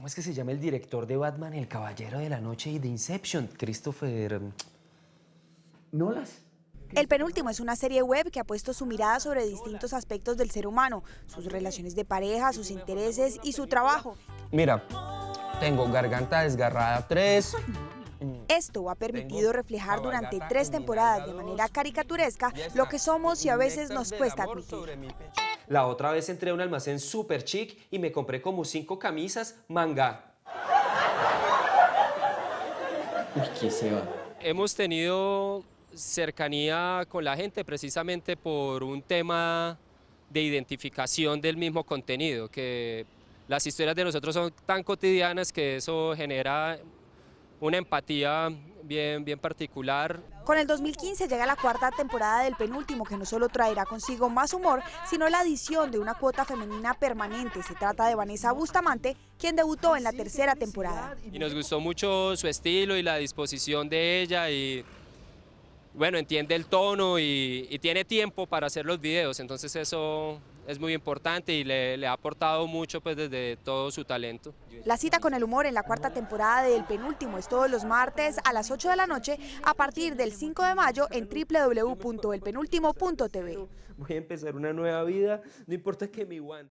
¿Cómo es que se llama el director de Batman, El Caballero de la Noche y de Inception? Christopher... Mm, ¿Nolas? El penúltimo es una serie web que ha puesto su mirada sobre distintos aspectos del ser humano, sus relaciones de pareja, sus intereses y su trabajo. Mira, tengo Garganta Desgarrada 3. Esto ha permitido reflejar durante tres temporadas de manera caricaturesca lo que somos y a veces nos cuesta admitir. La otra vez entré a un almacén super chic y me compré como cinco camisas manga. Hemos tenido cercanía con la gente precisamente por un tema de identificación del mismo contenido, que las historias de nosotros son tan cotidianas que eso genera una empatía bien, particular. Con el 2015 llega la cuarta temporada del penúltimo que no solo traerá consigo más humor, sino la adición de una cuota femenina permanente. Se trata de Vanessa Bustamante, quien debutó en la tercera temporada. Y nos gustó mucho su estilo y la disposición de ella y bueno, entiende el tono y, tiene tiempo para hacer los videos, entonces eso es muy importante y le, ha aportado mucho pues desde todo su talento. La cita con el humor en la cuarta temporada de El penúltimo es todos los martes a las 8 de la noche a partir del 5 de mayo en www.elpenultimo.tv. Voy a empezar una nueva vida, no importa que mi guante...